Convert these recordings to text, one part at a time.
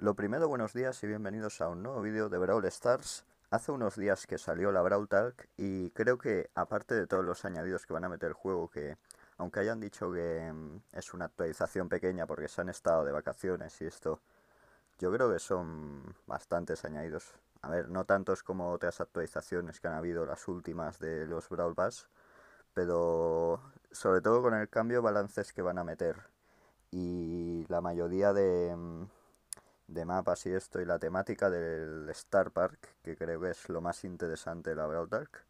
Lo primero, buenos días y bienvenidos a un nuevo vídeo de Brawl Stars. Hace unos días que salió la Brawl Talk y creo que aparte de todos los añadidos que van a meter el juego, que aunque hayan dicho que mm, es una actualización pequeña porque se han estado de vacaciones y esto, yo creo que son bastantes añadidos. A ver, no tantos como otras actualizaciones que han habido las últimas de los Brawl Pass, pero sobre todo con el cambio de balances que van a meter y la mayoría de mm, de mapas y esto, y la temática del Star Park, que creo que es lo más interesante de la Brawl Talk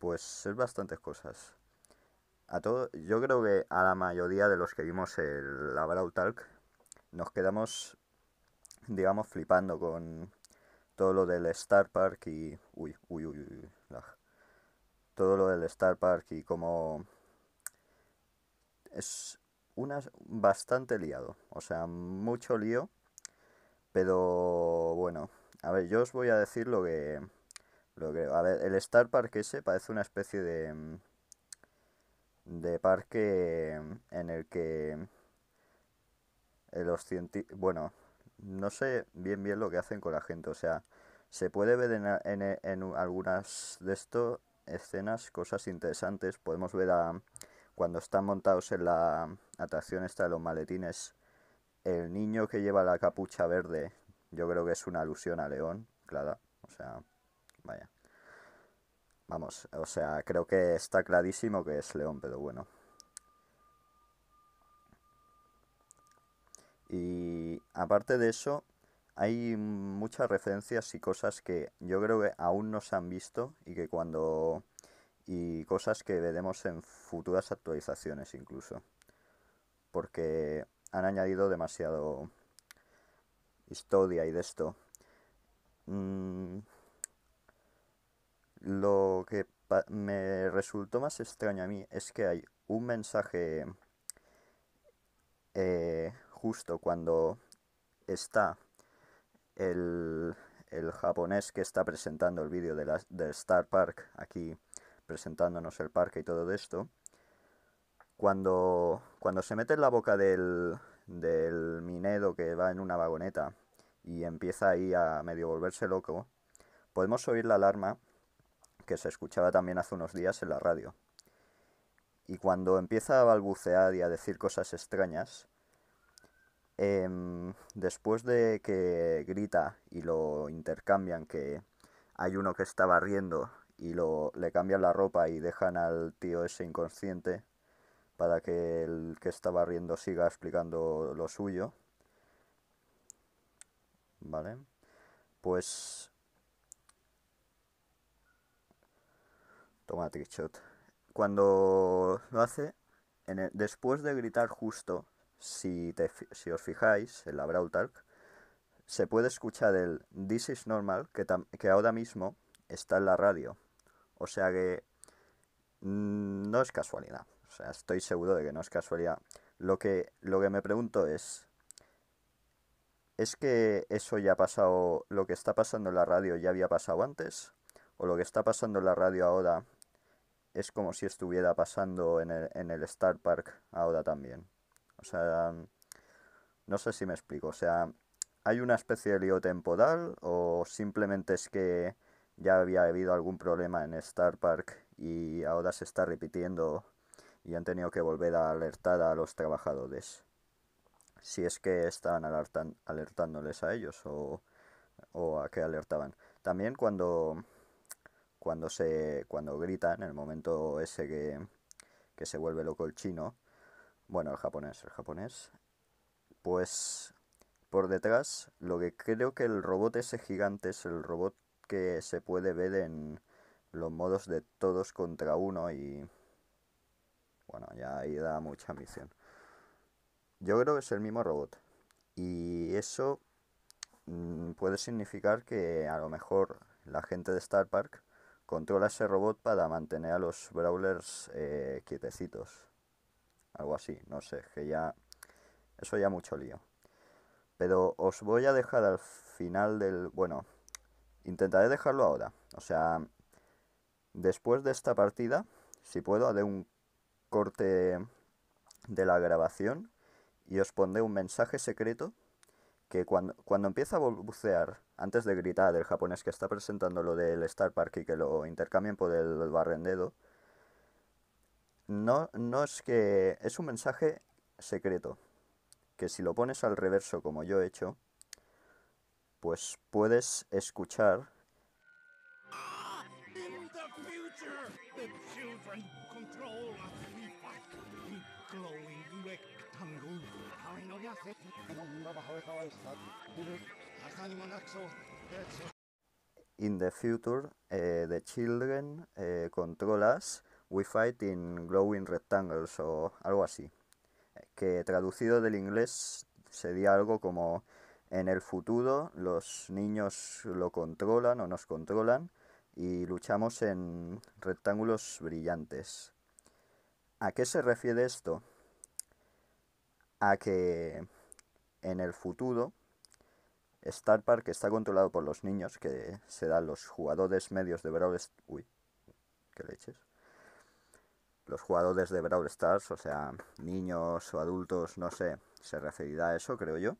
pues es bastantes cosas. A yo creo que a la mayoría de los que vimos el, la Brawl Talk nos quedamos, digamos, flipando con todo lo del Star Park y. Uy, uy, uy, Todo lo del Star Park y como. Es una, bastante liado. O sea, mucho lío pero bueno, a ver, yo os voy a decir lo que, lo que... A ver, el Star Park ese parece una especie de... Mm, de parque mm, en el que los científicos... Bueno, no sé bien bien lo que hacen con la gente. O sea, se puede ver en, e, algunas de estas escenas cosas interesantes. Podemos ver a, cuando están montados en la atracción esta de los maletines el niño que lleva la capucha verde, yo creo que es una alusión a León, clara. O sea, vaya. Vamos, o sea, creo que está clarísimo que es León, pero bueno. Y aparte de eso, hay muchas referencias y cosas que yo creo que aún no se han visto y que cuando y cosas que veremos en futuras actualizaciones incluso. Porque han añadido demasiado historia y de esto. Mm, lo que me resultó más extraño a mí es que hay un mensaje eh, justo cuando está el, japonés que está presentando el vídeo de, de Star Park aquí presentándonos el parque y todo de esto cuando, cuando se mete en la boca del, del minedo que va en una vagoneta y empieza ahí a medio volverse loco, podemos oír la alarma que se escuchaba también hace unos días en la radio. Y cuando empieza a balbucear y a decir cosas extrañas, em, después de que grita y lo intercambian, que hay uno que estaba riendo y lo, le cambian la ropa y dejan al tío ese inconsciente, para que el que estaba riendo siga explicando lo suyo. Vale, pues. Toma trickshot. Cuando lo hace, después de gritar justo, si, os fijáis en la Brawl Talk, se puede escuchar el This is normal que, que ahora mismo está en la radio. O sea que mm, no es casualidad sea, estoy seguro de que no es casualidad. Lo que, lo que me pregunto es, ¿es que eso ya ha pasado, lo que está pasando en la radio ya había pasado antes? ¿O lo que está pasando en la radio ahora es como si estuviera pasando en el, en el Star Park ahora también? O sea, no sé si me explico. O sea, ¿hay una especie de lío temporal o simplemente es que ya había habido algún problema en Star Park y ahora se está repitiendo y han tenido que volver a alertar a los trabajadores. Si es que estaban alertándoles a ellos o, a qué alertaban. También cuando, cuando, se, cuando gritan, en el momento ese que, que se vuelve loco el chino, bueno, el japonés, el japonés, pues por detrás, lo que creo que el robot ese gigante es el robot que se puede ver en los modos de todos contra uno y bueno, ya ahí da mucha ambición. Yo creo que es el mismo robot. Y eso mm, puede significar que a lo mejor la gente de Star Park controla ese robot para mantener a los brawlers eh, quietecitos. Algo así, no sé, que ya... Eso ya mucho lío. Pero os voy a dejar al final del... Bueno, intentaré dejarlo ahora. O sea, después de esta partida, si puedo, haré un corte de la grabación y os pondré un mensaje secreto que cuando, empieza a bucear, antes de gritar el japonés que está presentando lo del Star Park y que lo intercambien por el barrendedo, no, no es que es un mensaje secreto, que si lo pones al reverso como yo he hecho, pues puedes escuchar In the future, eh, the children eh, control us, we fight in glowing rectangles o algo así. Que traducido del inglés sería algo como en el futuro los niños lo controlan o nos controlan y luchamos en rectángulos brillantes. ¿A qué se refiere esto? A que en el futuro, Star Park está controlado por los niños, que serán los jugadores medios de Brawl Stars. Uy, qué leches. Los jugadores de Brawl Stars, o sea, niños o adultos, no sé, se referirá a eso, creo yo.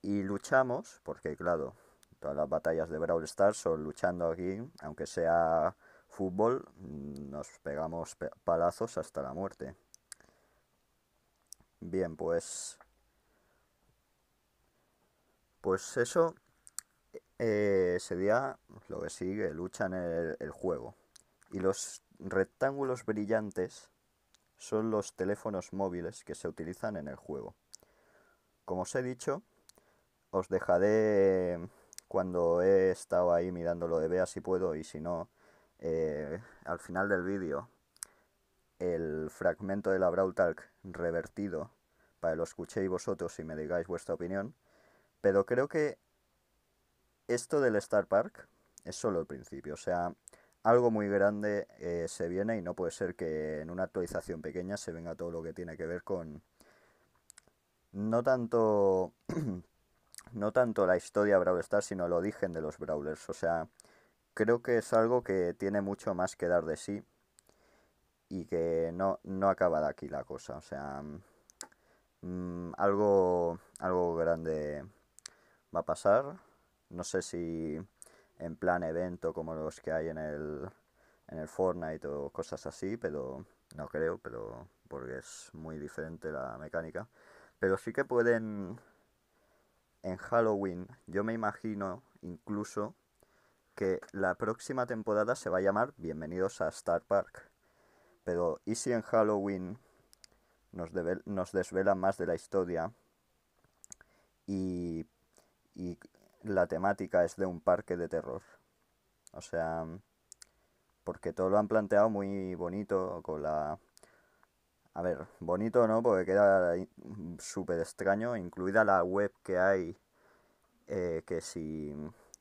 Y luchamos, porque claro, todas las batallas de Brawl Stars son luchando aquí, aunque sea fútbol, nos pegamos palazos hasta la muerte. Bien, pues pues eso eh, sería lo que sigue, lucha en el juego. Y los rectángulos brillantes son los teléfonos móviles que se utilizan en el juego. Como os he dicho, os dejaré cuando he estado ahí mirando lo de Bea si puedo y si no, eh, al final del vídeo, el fragmento de la Brawl Talk revertido para que lo escuchéis vosotros y me digáis vuestra opinión. Pero creo que esto del Star Park es solo el principio. O sea, algo muy grande eh, se viene y no puede ser que en una actualización pequeña se venga todo lo que tiene que ver con... No tanto... no tanto la historia Brawl Stars, sino el origen de los Brawlers. O sea, creo que es algo que tiene mucho más que dar de sí y que no, no acaba de aquí la cosa. O sea, mm, algo, algo grande va a pasar. No sé si en plan evento como los que hay en el, en el Fortnite o cosas así, pero no creo, pero porque es muy diferente la mecánica. Pero sí que pueden en Halloween, yo me imagino incluso que la próxima temporada se va a llamar Bienvenidos a Star Park. Pero ¿y si en Halloween nos, nos desvela más de la historia y y la temática es de un parque de terror. O sea, porque todo lo han planteado muy bonito con la... A ver, bonito no, porque queda súper extraño, incluida la web que hay, eh, que si,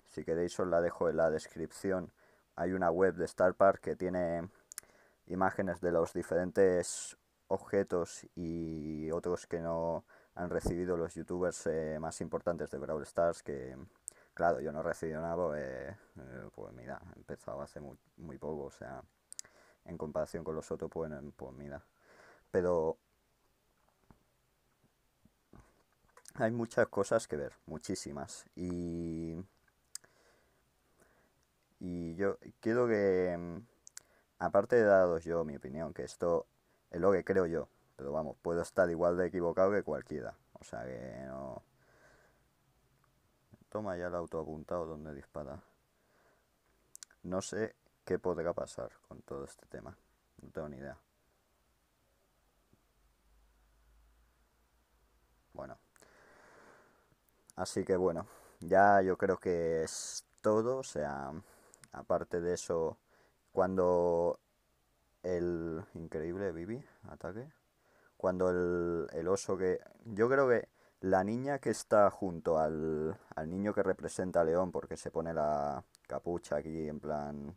si queréis os la dejo en la descripción. Hay una web de Star Park que tiene imágenes de los diferentes objetos y otros que no han recibido los youtubers eh, más importantes de Brawl Stars que, claro, yo no he recibido nada, eh, eh, pues mira, he empezado hace muy, poco, o sea, en comparación con los otros, pues, pues, mira. Pero hay muchas cosas que ver, muchísimas. Y, y yo quiero que, aparte de daros yo mi opinión, que esto es lo que creo yo, pero vamos, puedo estar igual de equivocado que cualquiera. O sea que no... Toma ya el auto apuntado donde dispara. No sé qué podrá pasar con todo este tema. No tengo ni idea. Bueno. Así que bueno, ya yo creo que es todo. O sea, aparte de eso, cuando el increíble Bibi ataque cuando el, el oso que... Yo creo que la niña que está junto al, al niño que representa a León, porque se pone la capucha aquí en plan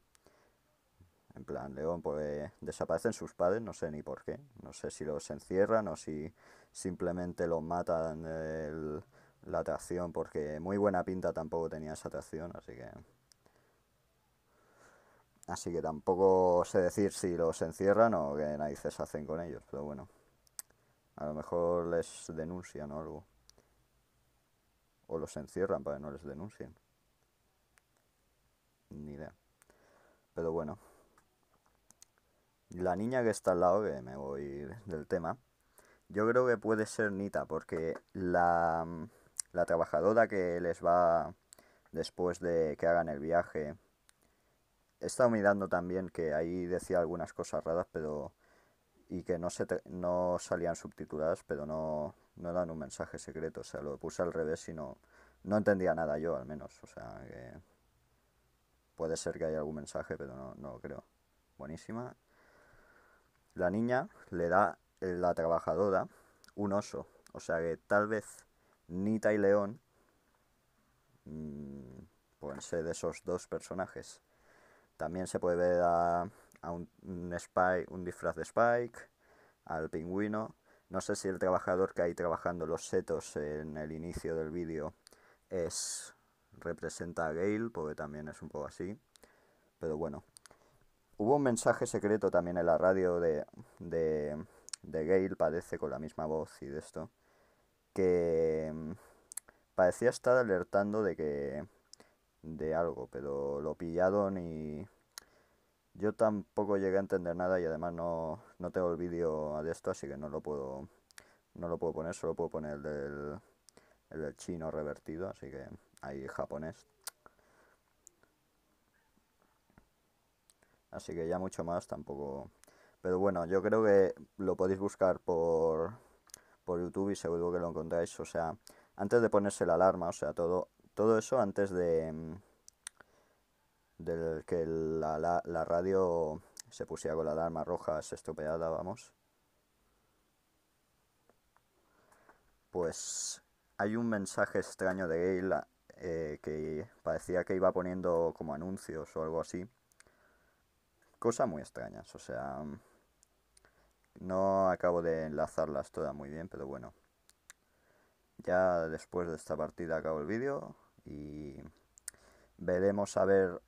en plan, León, pues desaparecen sus padres, no sé ni por qué. No sé si los encierran o si simplemente los matan el, la atracción, porque muy buena pinta tampoco tenía esa atracción, así que. Así que tampoco sé decir si los encierran o qué narices hacen con ellos, pero bueno. A lo mejor les denuncian o algo. O los encierran para que no les denuncien. Ni idea. Pero bueno. La niña que está al lado, que me voy del tema, yo creo que puede ser Nita, porque la, la trabajadora que les va después de que hagan el viaje, he estado mirando también que ahí decía algunas cosas raras, pero y que no, se salían subtituladas, pero no, dan un mensaje secreto. O sea, lo puse al revés y no, no entendía nada yo, al menos. O sea, que puede ser que haya algún mensaje, pero no, creo. Buenísima. La niña le da eh, la trabajadora un oso. O sea que tal vez Nita y León mm, pueden ser de esos dos personajes. También se puede ver a a un, un disfraz de Spike, al pingüino. No sé si el trabajador que hay trabajando los setos en el inicio del vídeo es representa a Gale, porque también es un poco así. Pero bueno. Hubo un mensaje secreto también en la radio de, de, de Gale, parece con la misma voz y de esto, que mm, parecía estar alertando de que de algo, pero lo pillaron y yo tampoco llegué a entender nada y además no, no tengo el vídeo de esto, así que no lo puedo no lo puedo poner, solo puedo poner el del, el chino revertido, así que hay japonés. Así que ya mucho más tampoco... Pero bueno, yo creo que lo podéis buscar por, por YouTube y seguro que lo encontráis. O sea, antes de ponerse la alarma, o sea, todo, todo eso antes de del que la, radio se pusiera con la alarma roja, se estropeada, vamos. Pues hay un mensaje extraño de Gale eh, que parecía que iba poniendo como anuncios o algo así. Cosas muy extrañas, o sea, no acabo de enlazarlas todas muy bien, pero bueno. Ya después de esta partida acabo el vídeo y veremos a ver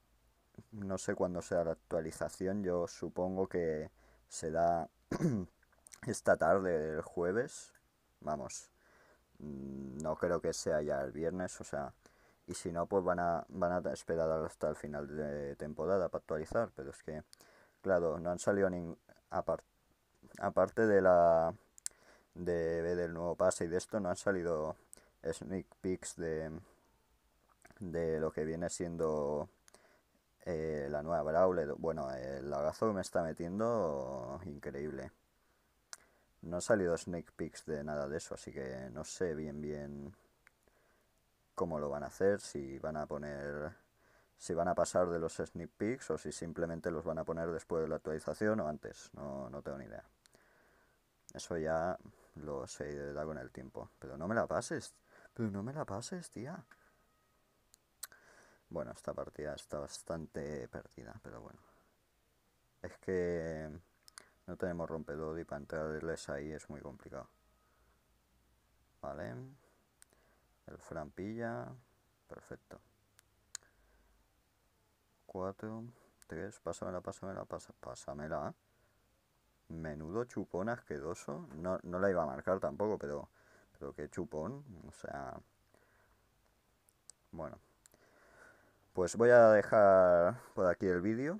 no sé cuándo sea la actualización, yo supongo que será esta tarde el jueves, vamos, mm, no creo que sea ya el viernes, o sea, y si no, pues van a, van a esperar hasta el final de temporada para actualizar, pero es que, claro, no han salido ni aparte de la de del nuevo pase y de esto, no han salido sneak peeks de, de lo que viene siendo eh, la nueva Brawler, bueno, el lagazo me está metiendo, increíble. No ha salido sneak peeks de nada de eso, así que no sé bien bien cómo lo van a hacer, si van a poner, si van a pasar de los sneak peeks o si simplemente los van a poner después de la actualización o antes, no, no tengo ni idea. Eso ya lo sé da con el tiempo, pero no me la pases, pero no me la pases, tía. Bueno, esta partida está bastante perdida, pero bueno. Es que no tenemos rompedor y para entrarles ahí es muy complicado. Vale. El Fran pilla. Perfecto. 4, 3, pásamela, pásamela, pásamela. Menudo chupón asqueroso. No, no la iba a marcar tampoco, pero, pero qué chupón. O sea... Bueno. Pues voy a dejar por aquí el vídeo.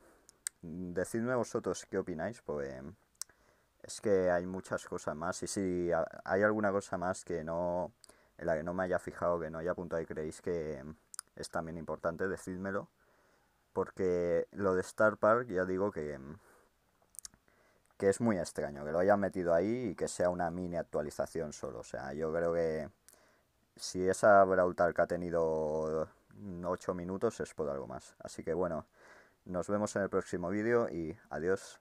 Decidme vosotros qué opináis, pues es que hay muchas cosas más. Y si hay alguna cosa más que no en la que no me haya fijado, que no haya apuntado y creéis que es también importante, decídmelo. Porque lo de Star Park ya digo que, que es muy extraño, que lo hayan metido ahí y que sea una mini actualización solo. O sea, yo creo que si esa Brawl que ha tenido ocho minutos, es por algo más. Así que bueno, nos vemos en el próximo vídeo y adiós.